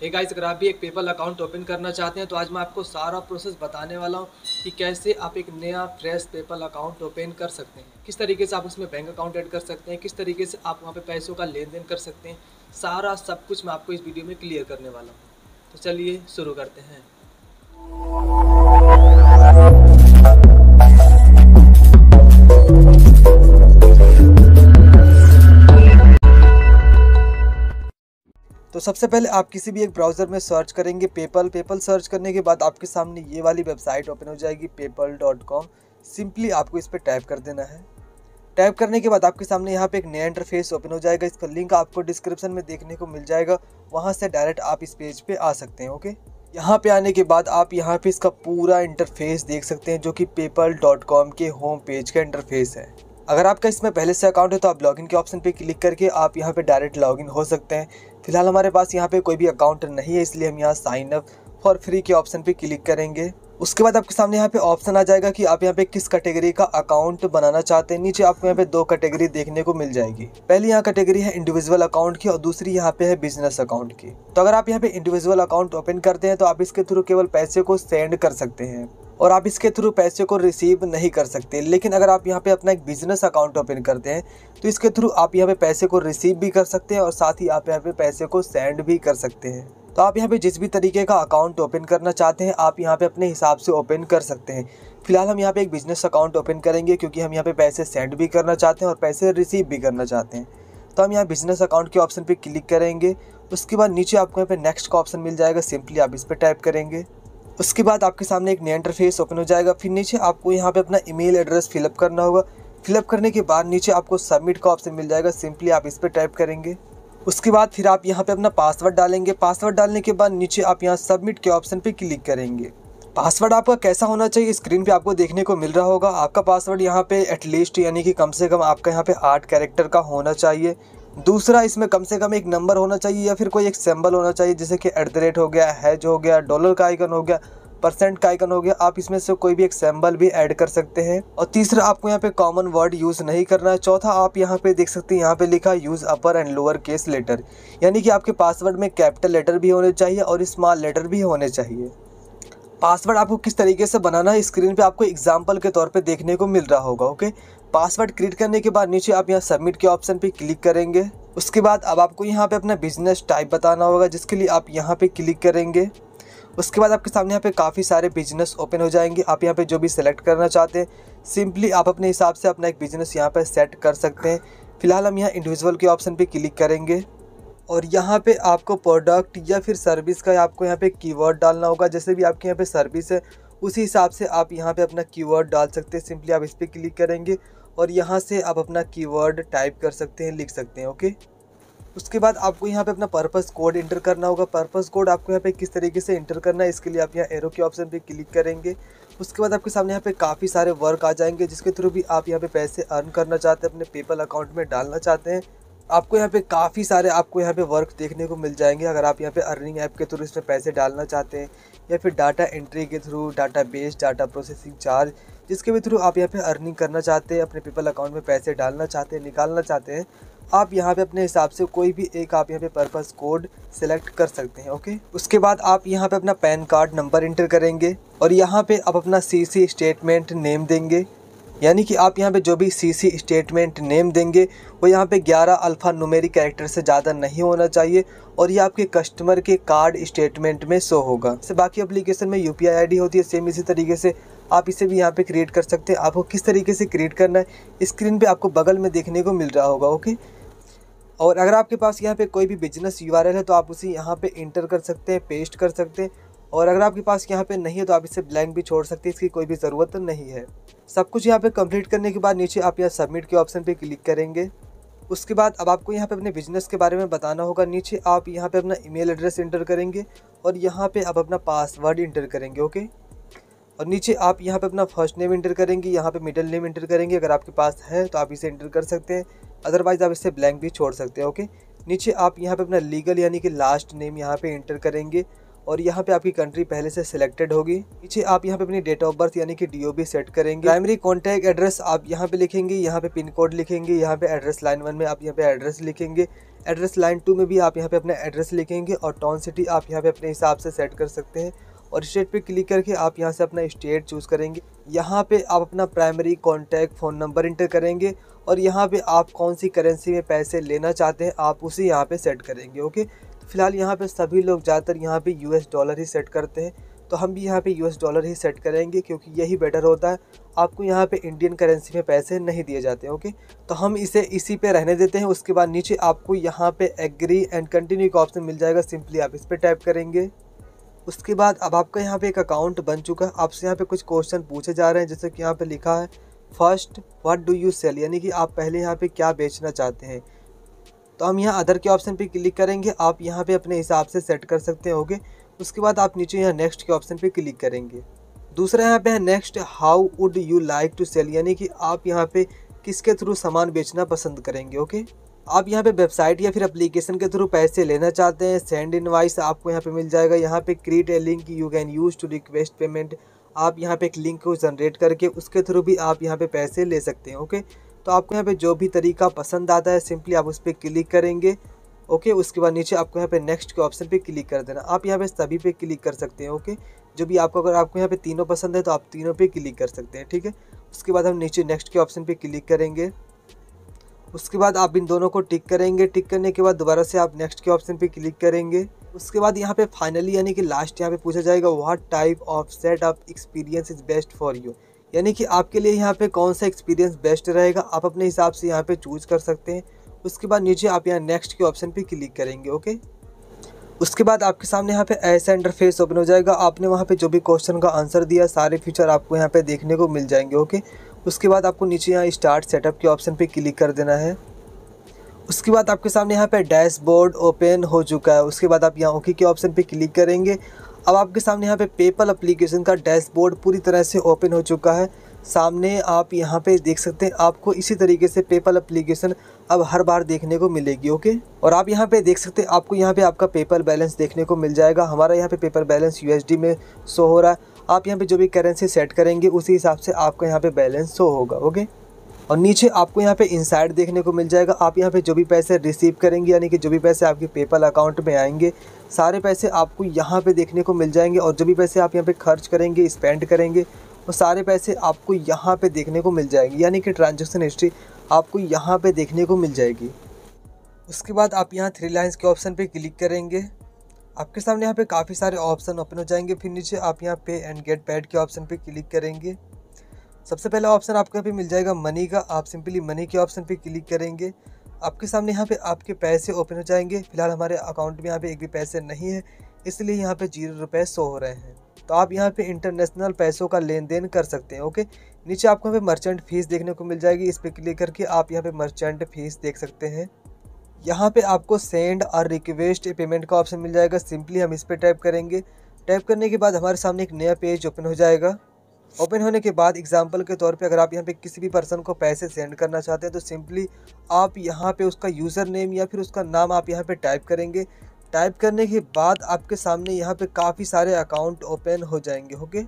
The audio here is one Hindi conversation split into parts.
हे hey गाइस अगर आप भी एक पेपल अकाउंट ओपन करना चाहते हैं तो आज मैं आपको सारा प्रोसेस बताने वाला हूँ कि कैसे आप एक नया फ्रेश पेपल अकाउंट ओपन कर सकते हैं किस तरीके से आप उसमें बैंक अकाउंट ऐड कर सकते हैं किस तरीके से आप वहाँ पे पैसों का लेन देन कर सकते हैं सारा सब कुछ मैं आपको इस वीडियो में क्लियर करने वाला हूँ तो चलिए शुरू करते हैं तो सबसे पहले आप किसी भी एक ब्राउज़र में सर्च करेंगे पेपल पेपल सर्च करने के बाद आपके सामने ये वाली वेबसाइट ओपन हो जाएगी पेपल डॉट कॉम सिंपली आपको इस पर टाइप कर देना है टाइप करने के बाद आपके सामने यहाँ पे एक नया इंटरफेस ओपन हो जाएगा इसका लिंक आपको डिस्क्रिप्शन में देखने को मिल जाएगा वहाँ से डायरेक्ट आप इस पेज पे आ सकते हैं ओके यहाँ पे आने के बाद आप यहाँ पे इसका पूरा इंटरफेस देख सकते हैं जो कि पेपल डॉट कॉम के होम पेज का इंटरफेस है अगर आपका इसमें पहले से अकाउंट है तो आप लॉगिन के ऑप्शन पे क्लिक करके आप यहाँ पे डायरेक्ट लॉगिन हो सकते हैं फिलहाल हमारे पास यहाँ पे कोई भी अकाउंट नहीं है इसलिए हम यहाँ साइनअप फॉर फ्री के ऑप्शन पे क्लिक करेंगे उसके बाद आपके सामने यहाँ पे ऑप्शन आ जाएगा कि आप यहाँ पे किस कैटेगरी का अकाउंट बनाना चाहते हैं नीचे आपको यहाँ पे दो कैटेगरी देखने को मिल जाएगी पहली यहाँ कैटेगरी है इंडिविजुअल अकाउंट की और दूसरी यहाँ पे है बिजनेस अकाउंट की तो अगर आप यहाँ पे इंडिविजुअल अकाउंट ओपन करते हैं तो आप इसके थ्रू केवल पैसे को सेंड कर सकते हैं और आप इसके थ्रू पैसे को रिसीव नहीं कर सकते लेकिन अगर आप यहाँ पे अपना एक बिजनेस अकाउंट ओपन करते हैं तो इसके थ्रू आप यहाँ पे पैसे को रिसीव भी कर सकते हैं और साथ ही आप यहाँ पे पैसे को सेंड भी कर सकते हैं तो आप यहाँ पे जिस भी तरीके का अकाउंट ओपन करना चाहते हैं आप यहाँ पे अपने हिसाब से ओपन कर सकते हैं फिलहाल हम यहाँ पे एक बिज़नेस अकाउंट ओपन करेंगे क्योंकि हम यहाँ पे पैसे सेंड भी करना चाहते हैं और पैसे रिसीव भी करना चाहते हैं तो हम यहाँ बिज़नेस अकाउंट के ऑप्शन पर क्लिक करेंगे उसके बाद नीचे आपको यहाँ पर नेक्स्ट का ऑप्शन मिल जाएगा सिंपली आप इस पर टाइप करेंगे उसके बाद आपके सामने एक नया इंटरफेस ओपन हो जाएगा फिर नीचे आपको यहाँ पे अपना ई एड्रेस फिलअप करना होगा फिलअप करने के बाद नीचे आपको सबमिट का ऑप्शन मिल जाएगा सिंपली आप इस पर टाइप करेंगे उसके बाद फिर आप यहाँ पे अपना पासवर्ड डालेंगे पासवर्ड डालने के बाद नीचे आप यहाँ सबमिट के ऑप्शन पे क्लिक करेंगे पासवर्ड आपका कैसा होना चाहिए स्क्रीन पे आपको देखने को मिल रहा होगा आपका पासवर्ड यहाँ पे एटलीस्ट यानी कि कम से कम आपका यहाँ पे आठ कैरेक्टर का होना चाहिए दूसरा इसमें कम से कम एक नंबर होना चाहिए या फिर कोई एक सिंबल होना चाहिए जैसे कि एट द रेट हो गया हैज हो गया डॉलर का आइकन हो गया परसेंट का आइकन हो गया आप इसमें से कोई भी एक सैम्बल भी ऐड कर सकते हैं और तीसरा आपको यहाँ पे कॉमन वर्ड यूज नहीं करना है चौथा आप यहाँ पे देख सकते हैं यहाँ पे लिखा use upper and lower case letter यानी कि आपके पासवर्ड में कैपिटल लेटर भी होने चाहिए और स्मॉल लेटर भी होने चाहिए पासवर्ड आपको किस तरीके से बनाना है स्क्रीन पे आपको एग्जाम्पल के तौर पे देखने को मिल रहा होगा ओके पासवर्ड क्रिएट करने के बाद नीचे आप यहाँ सबमिट के ऑप्शन पे क्लिक करेंगे उसके बाद अब आपको यहाँ पे अपना बिजनेस टाइप बताना होगा जिसके लिए आप यहाँ पे क्लिक करेंगे उसके बाद आपके सामने यहाँ पे काफ़ी सारे बिजनेस ओपन हो जाएंगे आप यहाँ पे जो भी सेलेक्ट करना चाहते हैं सिंपली आप अपने हिसाब से अपना एक बिजनेस यहाँ पे सेट कर सकते हैं फिलहाल हम यहाँ इंडिविजुअल के ऑप्शन पे क्लिक करेंगे और यहाँ पे आपको प्रोडक्ट या फिर सर्विस का आपको यहाँ पे कीवर्ड डालना होगा जैसे भी आपके यहाँ पर सर्विस है उसी हिसाब से आप यहाँ पर अपना की डाल सकते हैं सिंपली आप इस पर क्लिक करेंगे और यहाँ से आप अपना कीवर्ड टाइप कर सकते हैं लिख सकते हैं ओके उसके बाद आपको यहाँ पे अपना पर्पस कोड इंटर करना होगा पर्पस कोड आपको यहाँ पे किस तरीके से इंटर करना है इसके लिए आप यहाँ एरो के ऑप्शन पे क्लिक करेंगे उसके बाद आपके सामने यहाँ पे काफ़ी सारे वर्क आ जाएंगे जिसके थ्रू भी आप यहाँ पे पैसे अर्न करना चाहते हैं अपने पेपल अकाउंट में डालना चाहते हैं आपको यहाँ पे काफ़ी सारे आपको यहाँ पे वर्क देखने को मिल जाएंगे अगर आप यहाँ पे अर्निंग ऐप के थ्रू इसमें पैसे डालना चाहते हैं या फिर डाटा एंट्री के through data base data processing charge जिसके भी थ्रू आप यहाँ पे अर्निंग करना चाहते हैं अपने पीपल अकाउंट में पैसे डालना चाहते हैं निकालना चाहते हैं आप यहाँ पे अपने हिसाब से कोई भी एक आप यहाँ पे पर्पस कोड सेलेक्ट कर सकते हैं ओके उसके बाद आप यहाँ पे अपना पैन कार्ड नंबर इंटर करेंगे और यहाँ पे आप अपना सी सी स्टेटमेंट नेम देंगे यानी कि आप यहाँ पे जो भी सी सी स्टेटमेंट नेम देंगे वो यहाँ पे 11 अल्फ़ा नुमेरी कैरेक्टर से ज़्यादा नहीं होना चाहिए और ये आपके कस्टमर के कार्ड स्टेटमेंट में शो होगा जैसे बाकी अप्लीकेशन में यू पी होती है सेम इसी तरीके से आप इसे भी यहाँ पे क्रिएट कर सकते हैं आपको किस तरीके से क्रिएट करना है स्क्रीन पे आपको बगल में देखने को मिल रहा होगा ओके और अगर आपके पास यहाँ पे कोई भी बिजनेस यू है तो आप उसे यहाँ पे इंटर कर सकते हैं पेस्ट कर सकते हैं और अगर आपके पास यहाँ पे नहीं है तो आप इसे ब्लैंक भी छोड़ सकते हैं इसकी कोई भी ज़रूरत नहीं है सब कुछ यहाँ पे कंप्लीट करने के बाद नीचे आप यहाँ सबमिट के ऑप्शन पे क्लिक करेंगे उसके बाद अब आपको यहाँ पे अपने बिजनेस के बारे में बताना होगा नीचे आप यहाँ पे अपना ईमेल एड्रेस इंटर करेंगे और यहाँ पे आप अपना पासवर्ड इंटर करेंगे ओके और नीचे आप यहाँ पे अपना फर्स्ट नेम इंटर करेंगे यहाँ पे मिडिल नेम इंटर करेंगे अगर आपके पास है तो आप इसे इंटर कर सकते हैं अदरवाइज़ आप इसे ब्लैंक भी छोड़ सकते हैं ओके नीचे आप यहाँ पे अपना लीगल यानी कि लास्ट नेम यहाँ पे इंटर करेंगे और यहाँ पे आपकी कंट्री पहले से सिलेक्टेड होगी नीचे आप यहाँ पे अपनी डेट ऑफ बर्थ यानी कि डी सेट करेंगे प्राइमरी कॉन्टैक्ट एड्रेस आप यहाँ पे लिखेंगे यहाँ पे पिन कोड लिखेंगे यहाँ पे एड्रेस लाइन वन में आप यहाँ पे एड्रेस लिखेंगे एड्रेस लाइन टू में भी आप यहाँ पे अपना एड्रेस लिखेंगे और टाउन सिटी आप यहाँ पे अपने हिसाब से सेट कर सकते हैं और स्टेट पे क्लिक करके आप यहाँ से अपना स्टेट चूज़ करेंगे यहाँ पे आप अपना primary contact phone number enter करेंगे और यहाँ पे आप कौन सी करेंसी में पैसे लेना चाहते हैं आप उसे यहाँ पे सेट करेंगे ओके तो फिलहाल यहाँ पे सभी लोग ज़्यादातर यहाँ पे यूएस डॉलर ही सेट करते हैं तो हम भी यहाँ पे यूएस डॉलर ही सेट करेंगे क्योंकि यही बेटर होता है आपको यहाँ पे इंडियन करेंसी में पैसे नहीं दिए जाते ओके तो हम इसे इसी पे रहने देते हैं उसके बाद नीचे आपको यहाँ पे एग्री एंड कंटिन्यू का ऑप्शन मिल जाएगा सिंपली आप इस पर टाइप करेंगे उसके बाद अब आपका यहाँ पे एक अकाउंट बन चुका है आपसे यहाँ पे कुछ क्वेश्चन पूछे जा रहे हैं जैसे कि यहाँ पे लिखा है first what do you sell यानी कि आप पहले यहाँ पे क्या बेचना चाहते हैं तो हम यहाँ अदर के ऑप्शन पे क्लिक करेंगे आप यहाँ पे अपने हिसाब से सेट कर सकते होंगे उसके बाद आप नीचे यहाँ नेक्स्ट के ऑप्शन पे क्लिक करेंगे दूसरा यहाँ पे है next how would you like to sell यानी कि आप यहाँ पे किसके थ्रू सामान बेचना पसंद करेंगे ओके आप यहाँ पे वेबसाइट या फिर एप्लीकेशन के थ्रू पैसे लेना चाहते हैं सेंड इनवाइस आपको यहाँ पे मिल जाएगा यहाँ पे create a link you can use to request payment आप यहाँ पे एक लिंक को जनरेट करके उसके थ्रू भी आप यहाँ पे पैसे ले सकते हैं ओके तो आपको यहाँ पे जो भी तरीका पसंद आता है सिंपली आप उस पर क्लिक करेंगे ओके उसके बाद नीचे आपको यहाँ पे नेक्स्ट के ऑप्शन पर क्लिक कर देना आप यहाँ पे सभी पे क्लिक कर सकते हैं ओके जो भी आपको अगर आपको यहाँ पे तीनों पसंद है तो आप तीनों पे क्लिक कर सकते हैं ठीक है उसके बाद हम नीचे नेक्स्ट के ऑप्शन पे क्लिक करेंगे उसके बाद आप इन दोनों को टिक करेंगे टिक करने के बाद दोबारा से आप नेक्स्ट के ऑप्शन पे क्लिक करेंगे उसके बाद यहाँ पे फाइनली यानी कि लास्ट यहाँ पे पूछा जाएगा what type of set of experience is best for you यानी कि आपके लिए यहाँ पे कौन सा एक्सपीरियंस बेस्ट रहेगा आप अपने हिसाब से यहाँ पे चूज कर सकते हैं उसके बाद नीचे आप यहाँ नेक्स्ट के ऑप्शन पर क्लिक करेंगे ओके उसके बाद आपके सामने यहाँ पे ऐसा इंटरफेस ओपन हो जाएगा आपने वहाँ पे जो भी क्वेश्चन का आंसर दिया सारे फीचर आपको यहाँ पे देखने को मिल जाएंगे ओके उसके बाद आपको नीचे यहाँ स्टार्ट सेटअप के ऑप्शन पे क्लिक कर देना है उसके बाद आपके सामने यहाँ पे डैशबोर्ड ओपन हो चुका है उसके बाद आप यहाँ ओके के ऑप्शन पे क्लिक करेंगे अब आपके सामने यहाँ पे पेपल अप्लीकेशन का डैशबोर्ड पूरी तरह से ओपन हो चुका है सामने आप यहाँ पे देख सकते हैं आपको इसी तरीके से पेपल अप्लीकेशन अब हर बार देखने को मिलेगी ओके और आप यहाँ पे देख सकते हैं आपको यहाँ पे आपका पेपल बैलेंस देखने को मिल जाएगा हमारा यहाँ पे पेपर बैलेंस यूएसडी में शो हो रहा है आप यहाँ पे जो भी करेंसी सेट करेंगे उसी हिसाब से आपका यहाँ पे बैलेंस शो होगा ओके और नीचे आपको यहाँ पे इनसाइड देखने को मिल जाएगा आप यहाँ पे जो भी पैसे रिसीव करेंगे यानी कि जो भी पैसे आपके पेपल अकाउंट में आएंगे सारे पैसे आपको यहाँ पे देखने को मिल जाएंगे और जो भी पैसे आप यहाँ पे खर्च करेंगे स्पेंड करेंगे वो सारे पैसे आपको यहाँ पे देखने को मिल जाएंगे यानी कि ट्रांजेक्शन हिस्ट्री आपको यहाँ पे देखने को मिल जाएगी उसके बाद आप यहाँ थ्री लाइन्स के ऑप्शन पे क्लिक करेंगे आपके सामने यहाँ पे काफ़ी सारे ऑप्शन ओपन हो जाएंगे फिर नीचे आप यहाँ पे एंड गेट पैड के ऑप्शन पे क्लिक करेंगे सबसे पहला ऑप्शन आपको यहाँ पे मिल जाएगा मनी का आप सिंपली मनी के ऑप्शन पे क्लिक करेंगे आपके सामने यहाँ पे आपके पैसे ओपन हो जाएंगे फिलहाल हमारे अकाउंट में यहाँ पे एक भी पैसे नहीं है इसलिए यहाँ पे जीरो रुपये शो हो रहे हैं तो आप यहाँ पे इंटरनेशनल पैसों का लेन देन कर सकते हैं ओके नीचे आपको यहाँ पे मर्चेंट फीस देखने को मिल जाएगी इस पर क्लिक करके आप यहाँ पे मर्चेंट फीस देख सकते हैं यहाँ पे आपको सेंड और रिक्वेस्ट पेमेंट का ऑप्शन मिल जाएगा सिंपली हम इस पर टाइप करेंगे टाइप करने के बाद हमारे सामने एक नया पेज ओपन हो जाएगा ओपन होने के बाद एग्जाम्पल के तौर पर अगर आप यहाँ पर किसी भी पर्सन को पैसे सेंड करना चाहते हैं तो सिंपली आप यहाँ पर उसका यूज़र नेम या फिर उसका नाम आप यहाँ पर टाइप करेंगे टाइप करने के बाद आपके सामने यहाँ पे काफ़ी सारे अकाउंट ओपन हो जाएंगे ओके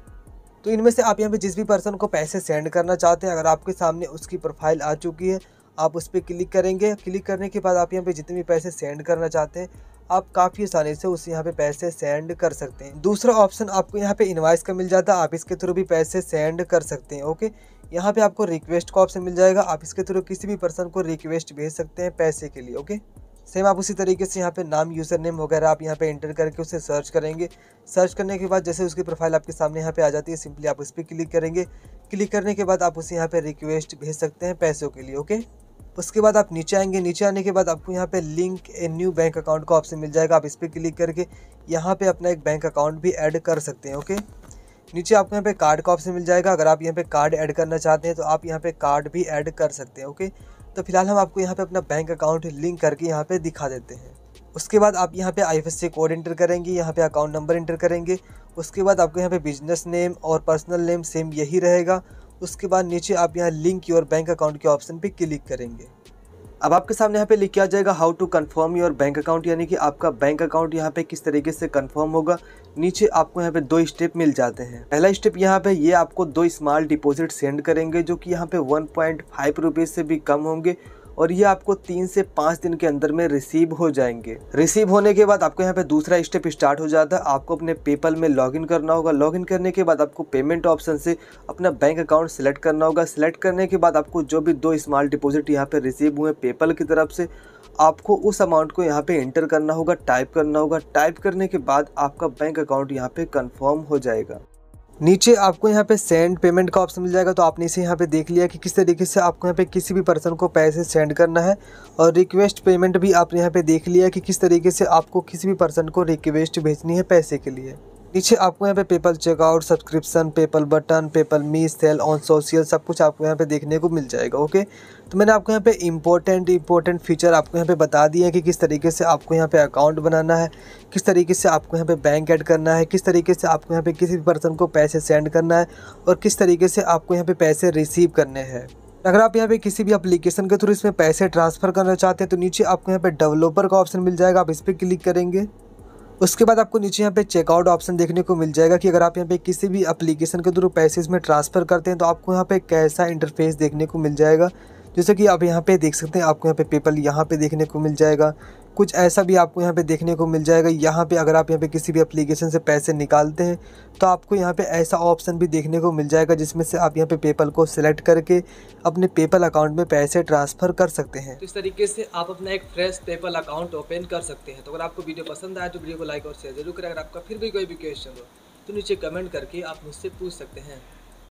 तो इनमें से आप यहाँ पे जिस भी पर्सन को पैसे सेंड करना चाहते हैं अगर आपके सामने उसकी प्रोफाइल आ चुकी है आप उस पर क्लिक करेंगे क्लिक करने के बाद आप यहाँ पे जितने भी पैसे सेंड करना चाहते हैं आप काफ़ी आसानी से उस यहाँ पे पैसे सेंड कर सकते हैं दूसरा ऑप्शन आपको यहाँ पे इन्वाइस का मिल जाता है आप इसके थ्रू भी पैसे सेंड कर सकते हैं ओके यहाँ पे आपको रिक्वेस्ट का ऑप्शन मिल जाएगा आप इसके थ्रू किसी भी पर्सन को रिक्वेस्ट भेज सकते हैं पैसे के लिए ओके सेम आप उसी तरीके से यहाँ पे नाम यूज़र नेम वगैरह आप यहाँ पे एंटर करके उसे सर्च करेंगे सर्च करने के बाद जैसे उसकी प्रोफाइल आपके सामने यहाँ पे आ जाती है सिंपली आप उस पर क्लिक करेंगे क्लिक करने के बाद आप उसे यहाँ पे रिक्वेस्ट भेज सकते हैं पैसों के लिए ओके उसके बाद आप नीचे आएंगे नीचे आने के बाद आपको यहाँ पे link a new bank account का ऑप्शन मिल जाएगा आप इस पर क्लिक करके यहाँ पे अपना एक बैंक अकाउंट भी ऐड कर सकते हैं ओके नीचे आपको यहाँ पे कार्ड का ऑप्शन मिल जाएगा अगर आप यहाँ पे कार्ड ऐड करना चाहते हैं तो आप यहाँ पे कार्ड भी ऐड कर सकते हैं ओके तो फिलहाल हम आपको यहाँ पे अपना बैंक अकाउंट लिंक करके यहाँ पे दिखा देते हैं उसके बाद आप यहाँ पे आईएफएससी कोड इंटर करेंगे यहाँ पे अकाउंट नंबर इंटर करेंगे उसके बाद आपको यहाँ पे बिजनेस नेम और पर्सनल नेम सेम यही रहेगा उसके बाद नीचे आप यहाँ लिंक योर बैंक अकाउंट के ऑप्शन पर क्लिक करेंगे अब आपके सामने यहाँ पे लिख किया जाएगा how to confirm your bank account यानी कि आपका बैंक अकाउंट यहाँ पे किस तरीके से कन्फर्म होगा नीचे आपको यहाँ पे दो स्टेप मिल जाते हैं पहला स्टेप यहाँ पे ये आपको दो स्मॉल डिपॉजिट सेंड करेंगे जो कि यहाँ पे वन पॉइंट फाइव रुपीज़ से भी कम होंगे और ये आपको तीन से पाँच दिन के अंदर में रिसीव हो जाएंगे रिसीव होने के बाद आपको यहाँ पे दूसरा स्टेप स्टार्ट हो जाता है आपको अपने पेपल में लॉगिन करना होगा लॉगिन करने के बाद आपको पेमेंट ऑप्शन से अपना बैंक अकाउंट सेलेक्ट करना होगा सेलेक्ट करने के बाद आपको जो भी दो स्मॉल डिपॉजिट यहाँ पे रिसीव हुए पेपल की तरफ से आपको उस अमाउंट को यहाँ पे इंटर करना होगा टाइप करना होगा टाइप करने के बाद आपका बैंक अकाउंट यहाँ पे कंफर्म हो जाएगा नीचे आपको यहाँ पे सेंड पेमेंट का ऑप्शन मिल जाएगा तो आपने इसे यहाँ पे देख लिया कि किस तरीके से आपको यहाँ पे किसी भी पर्सन को पैसे सेंड करना है और रिक्वेस्ट पेमेंट भी आपने यहाँ पे देख लिया कि किस तरीके से आपको किसी भी पर्सन को रिक्वेस्ट भेजनी है पैसे के लिए नीचे आपको यहाँ पे PayPal checkout subscription PayPal button PayPal me sell on social सब कुछ आपको यहाँ पे देखने को मिल जाएगा ओके तो मैंने आपको यहाँ पे इंपॉर्टेंट इंपॉर्टेंट फीचर आपको यहाँ पे बता दिए हैं कि किस तरीके से आपको यहाँ पे अकाउंट बनाना है किस तरीके से आपको यहाँ पे बैंक ऐड करना है किस तरीके से आपको यहाँ पे किसी भी पर्सन को पैसे सेंड करना है और किस तरीके से आपको यहाँ पे पैसे रिसीव करने हैं अगर आप यहाँ पे किसी भी एप्लीकेशन के थ्रू इसमें पैसे ट्रांसफ़र करना चाहते हैं तो नीचे आपको यहाँ पे डेवलपर का ऑप्शन मिल जाएगा आप इस पर क्लिक करेंगे उसके बाद आपको नीचे यहाँ पे चेकआउट ऑप्शन देखने को मिल जाएगा कि अगर आप यहाँ पे किसी भी अप्लीकेशन के थ्रू पैसे इसमें ट्रांसफ़र करते हैं तो आपको यहाँ पे कैसा इंटरफेस देखने को मिल जाएगा जैसे कि आप यहाँ पे देख सकते हैं आपको यहाँ पे पेपल यहाँ पे देखने को मिल जाएगा कुछ ऐसा भी आपको यहाँ पे देखने को मिल जाएगा यहाँ पे अगर आप यहाँ पे किसी भी एप्लीकेशन से पैसे निकालते हैं तो आपको यहाँ पे ऐसा ऑप्शन भी देखने को मिल जाएगा जिसमें से आप यहाँ पे पेपल को सिलेक्ट करके अपने पेपल अकाउंट में पैसे ट्रांसफ़र कर सकते हैं तो इस तरीके से आप अपना एक फ्रेश पेपल अकाउंट ओपन कर सकते हैं तो अगर आपको वीडियो पसंद आए तो वीडियो को लाइक और शेयर जरूर करें अगर आपका फिर भी कोई भी क्वेश्चन हो तो नीचे कमेंट करके आप मुझसे पूछ सकते हैं